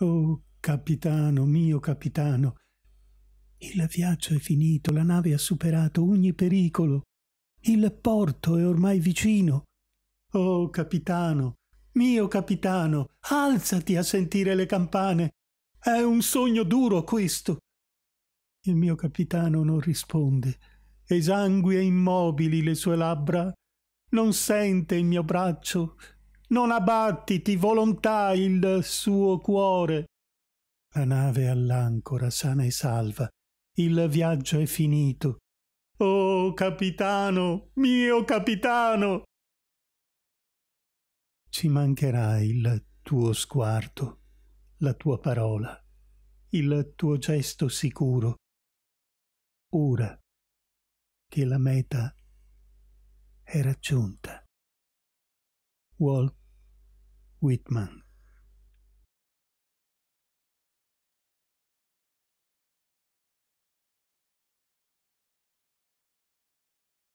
Oh, capitano, mio capitano, il viaggio è finito, la nave ha superato ogni pericolo. Il porto è ormai vicino. Oh, capitano, mio capitano, alzati a sentire le campane. È un sogno duro questo. Il mio capitano non risponde. Esangue immobili le sue labbra. Non sente il mio braccio, non abbattiti, volontà, il suo cuore. La nave all'ancora, sana e salva. Il viaggio è finito. Oh, capitano, mio capitano! Ci mancherà il tuo sguardo, la tua parola, il tuo gesto sicuro. Ora che la meta è raggiunta. Walt Whitman.